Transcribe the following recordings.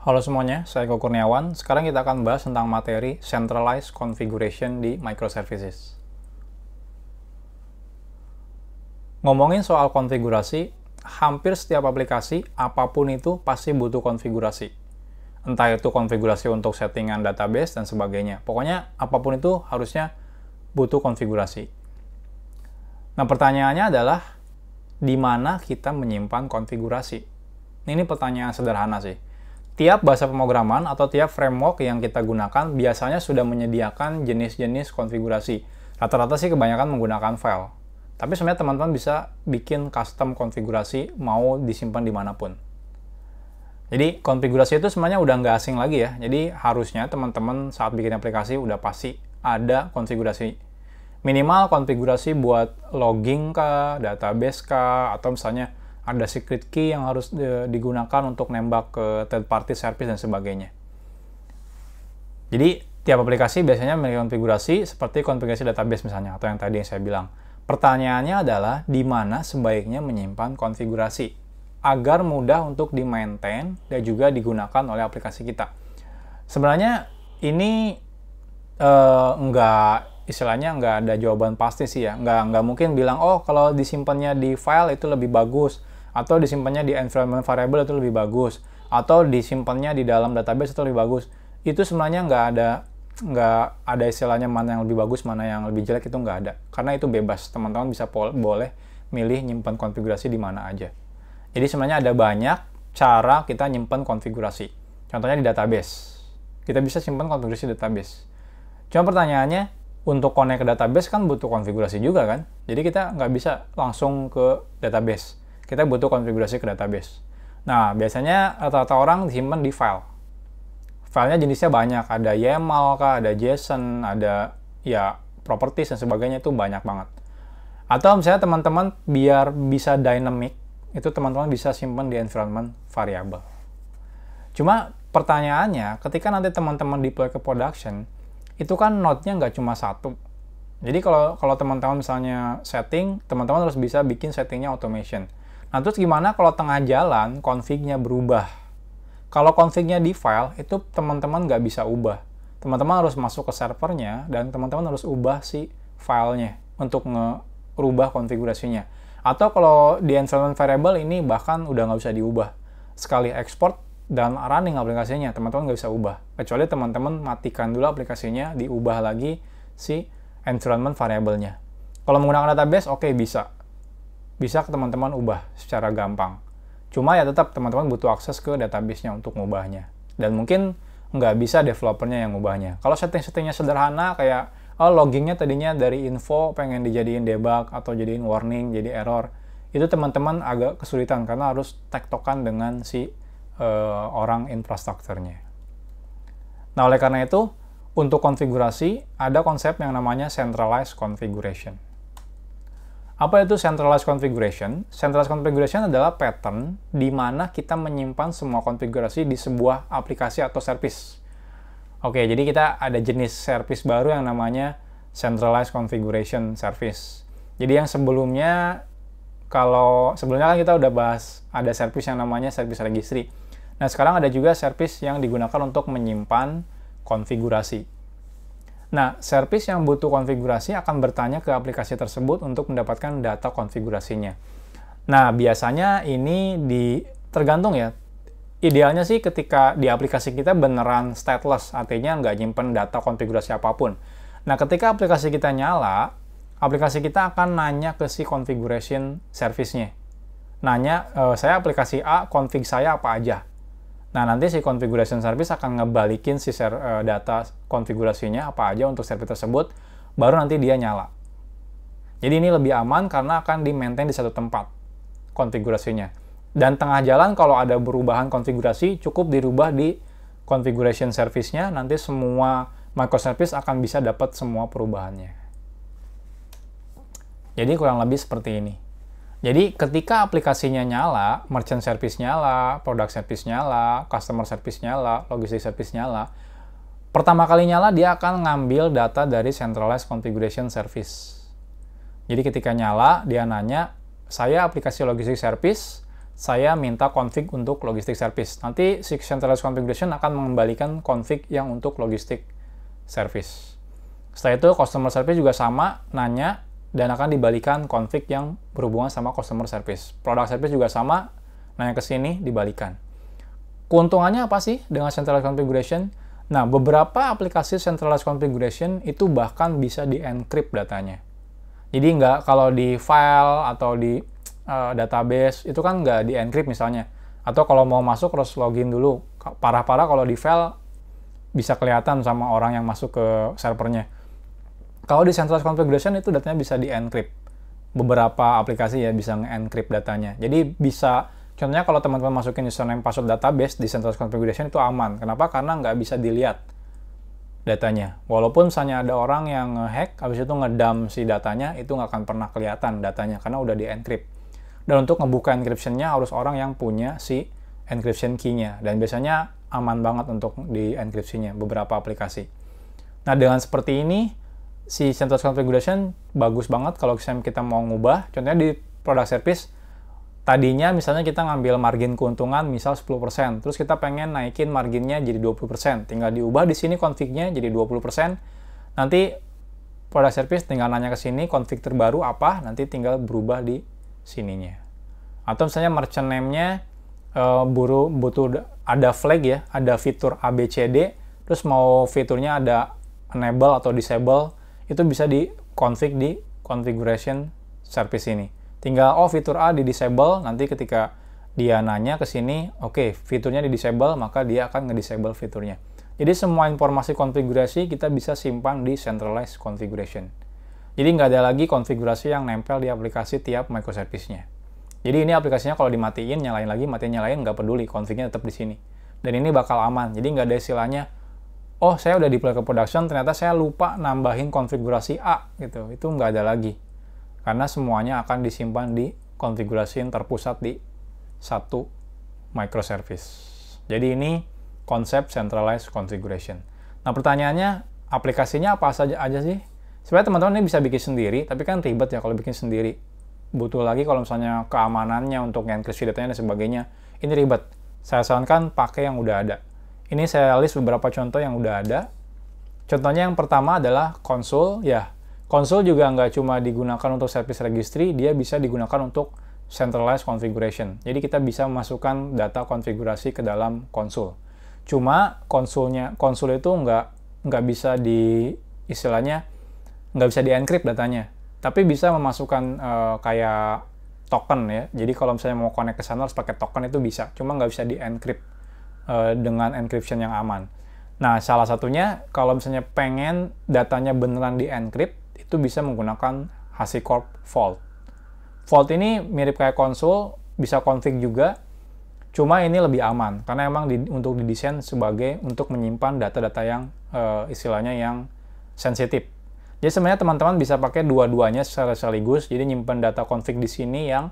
Halo semuanya, saya Eko Kurniawan. Sekarang kita akan bahas tentang materi Centralized Configuration di Microservices. Ngomongin soal konfigurasi, hampir setiap aplikasi, apapun itu, pasti butuh konfigurasi. Entah itu konfigurasi untuk settingan database dan sebagainya. Pokoknya, apapun itu harusnya butuh konfigurasi. Nah, pertanyaannya adalah, di mana kita menyimpan konfigurasi? Ini pertanyaan sederhana sih Tiap bahasa pemrograman atau tiap framework yang kita gunakan biasanya sudah menyediakan jenis-jenis konfigurasi. Rata-rata sih kebanyakan menggunakan file. Tapi sebenarnya teman-teman bisa bikin custom konfigurasi mau disimpan dimanapun. Jadi konfigurasi itu sebenarnya udah nggak asing lagi ya. Jadi harusnya teman-teman saat bikin aplikasi udah pasti ada konfigurasi. Minimal konfigurasi buat logging ke database kah, atau misalnya ada secret key yang harus e, digunakan untuk nembak ke third party service dan sebagainya. Jadi tiap aplikasi biasanya memiliki konfigurasi seperti konfigurasi database misalnya atau yang tadi yang saya bilang. Pertanyaannya adalah di mana sebaiknya menyimpan konfigurasi agar mudah untuk di-maintain dan juga digunakan oleh aplikasi kita. Sebenarnya ini eh, nggak istilahnya nggak ada jawaban pasti sih ya. Nggak nggak mungkin bilang oh kalau disimpannya di file itu lebih bagus atau disimpannya di environment variable itu lebih bagus atau disimpannya di dalam database itu lebih bagus itu sebenarnya nggak ada nggak ada istilahnya mana yang lebih bagus mana yang lebih jelek itu nggak ada karena itu bebas teman-teman bisa boleh milih nyimpan konfigurasi di mana aja jadi sebenarnya ada banyak cara kita nyimpan konfigurasi contohnya di database kita bisa simpan konfigurasi database cuma pertanyaannya untuk connect ke database kan butuh konfigurasi juga kan jadi kita nggak bisa langsung ke database kita butuh konfigurasi ke database. Nah, biasanya rata-rata orang simpan di file. Filenya jenisnya banyak, ada YAML kah, ada JSON, ada ya properties dan sebagainya itu banyak banget. Atau misalnya teman-teman biar bisa dynamic, itu teman-teman bisa simpan di environment variable. Cuma pertanyaannya, ketika nanti teman-teman deploy ke production, itu kan node-nya nggak cuma satu. Jadi kalau kalau teman-teman misalnya setting, teman-teman harus bisa bikin settingnya automation Nah, terus gimana kalau tengah jalan config berubah? Kalau config di file, itu teman-teman nggak bisa ubah. Teman-teman harus masuk ke servernya, dan teman-teman harus ubah si filenya untuk ngerubah konfigurasinya. Atau kalau di environment variable ini bahkan udah nggak bisa diubah. Sekali export dan running aplikasinya, teman-teman nggak bisa ubah. Kecuali teman-teman matikan dulu aplikasinya, diubah lagi si environment variable-nya. Kalau menggunakan database, oke okay, bisa bisa ke teman-teman ubah secara gampang. Cuma ya tetap teman-teman butuh akses ke database-nya untuk mengubahnya. Dan mungkin nggak bisa developernya yang mengubahnya. Kalau setting-settingnya sederhana kayak oh, loggingnya tadinya dari info pengen dijadiin debug atau jadiin warning jadi error, itu teman-teman agak kesulitan karena harus tektokan dengan si uh, orang infrastrukturnya. Nah oleh karena itu untuk konfigurasi ada konsep yang namanya centralized configuration. Apa itu centralized configuration? Centralized configuration adalah pattern di mana kita menyimpan semua konfigurasi di sebuah aplikasi atau service. Oke, jadi kita ada jenis service baru yang namanya centralized configuration service. Jadi yang sebelumnya kalau sebelumnya kan kita udah bahas ada service yang namanya service registry. Nah, sekarang ada juga service yang digunakan untuk menyimpan konfigurasi. Nah, service yang butuh konfigurasi akan bertanya ke aplikasi tersebut untuk mendapatkan data konfigurasinya. Nah, biasanya ini di tergantung ya. Idealnya sih ketika di aplikasi kita beneran stateless, artinya nggak nyimpen data konfigurasi apapun. Nah, ketika aplikasi kita nyala, aplikasi kita akan nanya ke si configuration service-nya. Nanya, e, saya aplikasi A, config saya apa aja. Nah, nanti si configuration service akan ngebalikin si eh, data konfigurasinya apa aja untuk service tersebut, baru nanti dia nyala. Jadi ini lebih aman karena akan di-maintain di satu tempat konfigurasinya. Dan tengah jalan kalau ada perubahan konfigurasi, cukup dirubah di configuration service-nya, nanti semua microservice akan bisa dapat semua perubahannya. Jadi kurang lebih seperti ini. Jadi ketika aplikasinya nyala, merchant service nyala, product service nyala, customer service nyala, logistik service nyala, pertama kali nyala dia akan ngambil data dari centralized configuration service. Jadi ketika nyala, dia nanya, saya aplikasi logistik service, saya minta config untuk logistik service. Nanti si centralized configuration akan mengembalikan config yang untuk logistik service. Setelah itu customer service juga sama, nanya dan akan dibalikan konflik yang berhubungan sama customer service. Product service juga sama, nanya ke sini dibalikan. Keuntungannya apa sih dengan centralized configuration? Nah, beberapa aplikasi centralized configuration itu bahkan bisa di-encrypt datanya. Jadi nggak kalau di file atau di uh, database itu kan nggak di-encrypt misalnya. Atau kalau mau masuk harus login dulu. Parah-parah kalau di file bisa kelihatan sama orang yang masuk ke servernya. Kalau di centralized configuration itu datanya bisa di-encrypt. Beberapa aplikasi ya bisa nge-encrypt datanya. Jadi bisa, contohnya kalau teman-teman masukin username password database di centralized configuration itu aman. Kenapa? Karena nggak bisa dilihat datanya. Walaupun misalnya ada orang yang hack habis itu ngedam si datanya, itu nggak akan pernah kelihatan datanya karena udah di-encrypt. Dan untuk ngebuka encryptionnya harus orang yang punya si encryption key Dan biasanya aman banget untuk di enkripsinya beberapa aplikasi. Nah, dengan seperti ini, si central configuration bagus banget kalau misalnya kita mau ngubah. Contohnya di product service, tadinya misalnya kita ngambil margin keuntungan misal 10%, terus kita pengen naikin marginnya jadi 20%. Tinggal diubah di sini config jadi 20%. Nanti product service tinggal nanya ke sini config terbaru apa, nanti tinggal berubah di sininya. Atau misalnya merchant name-nya uh, butuh ada flag ya, ada fitur ABCD, terus mau fiturnya ada enable atau disable, itu bisa di config di configuration service ini. Tinggal oh fitur A di disable nanti ketika dia nanya ke sini, oke, okay, fiturnya di disable maka dia akan ngedisable fiturnya. Jadi semua informasi konfigurasi kita bisa simpan di centralized configuration. Jadi nggak ada lagi konfigurasi yang nempel di aplikasi tiap microservice-nya. Jadi ini aplikasinya kalau dimatiin, nyalain lagi, matiin, nyalain, nggak peduli, konfignya tetap di sini. Dan ini bakal aman, jadi nggak ada istilahnya, oh saya udah deploy ke production ternyata saya lupa nambahin konfigurasi A gitu itu nggak ada lagi karena semuanya akan disimpan di konfigurasi yang terpusat di satu microservice jadi ini konsep centralized configuration nah pertanyaannya aplikasinya apa saja aja sih sebenarnya teman-teman ini bisa bikin sendiri tapi kan ribet ya kalau bikin sendiri butuh lagi kalau misalnya keamanannya untuk encryption datanya dan sebagainya ini ribet saya sarankan pakai yang udah ada ini saya list beberapa contoh yang udah ada. Contohnya yang pertama adalah konsul. Ya, konsul juga nggak cuma digunakan untuk service registry, dia bisa digunakan untuk centralized configuration. Jadi kita bisa memasukkan data konfigurasi ke dalam konsul. Cuma konsulnya konsul itu nggak nggak bisa di istilahnya nggak bisa di encrypt datanya, tapi bisa memasukkan uh, kayak token ya. Jadi kalau misalnya mau connect ke sana harus pakai token itu bisa, cuma nggak bisa di encrypt. Eh, dengan encryption yang aman. Nah, salah satunya kalau misalnya pengen datanya beneran di-encrypt, itu bisa menggunakan HashiCorp Vault. Vault ini mirip kayak konsul, bisa config juga, cuma ini lebih aman karena emang di, untuk didesain sebagai untuk menyimpan data-data yang e, istilahnya yang sensitif. Jadi sebenarnya teman-teman bisa pakai dua-duanya secara sekaligus, jadi nyimpan data config di sini yang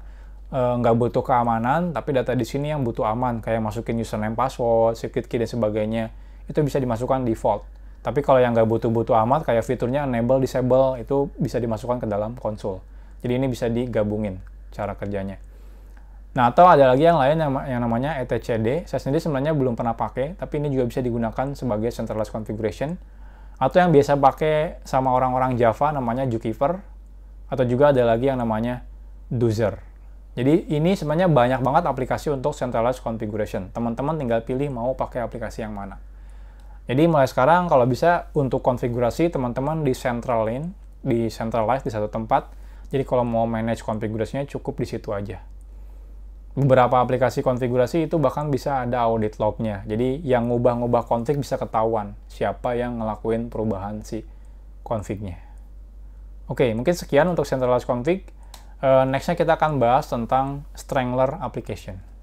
Eh, nggak e, butuh keamanan, tapi data di sini yang butuh aman, kayak masukin username, password, secret key, dan sebagainya. Itu bisa dimasukkan default. Tapi kalau yang nggak butuh-butuh amat, kayak fiturnya enable, disable, itu bisa dimasukkan ke dalam konsol. Jadi ini bisa digabungin cara kerjanya. Nah, atau ada lagi yang lain yang, yang namanya etcd. Saya sendiri sebenarnya belum pernah pakai, tapi ini juga bisa digunakan sebagai centralized configuration. Atau yang biasa pakai sama orang-orang Java namanya Jukiver. Atau juga ada lagi yang namanya Dozer jadi ini sebenarnya banyak banget aplikasi untuk centralized configuration. Teman-teman tinggal pilih mau pakai aplikasi yang mana. Jadi mulai sekarang kalau bisa untuk konfigurasi teman-teman di centralin, di centralized di satu tempat. Jadi kalau mau manage konfigurasinya cukup di situ aja. Beberapa aplikasi konfigurasi itu bahkan bisa ada audit lognya. Jadi yang ngubah-ngubah config bisa ketahuan siapa yang ngelakuin perubahan si confignya. Oke, mungkin sekian untuk centralized config. Eh, nextnya kita akan bahas tentang Strangler application.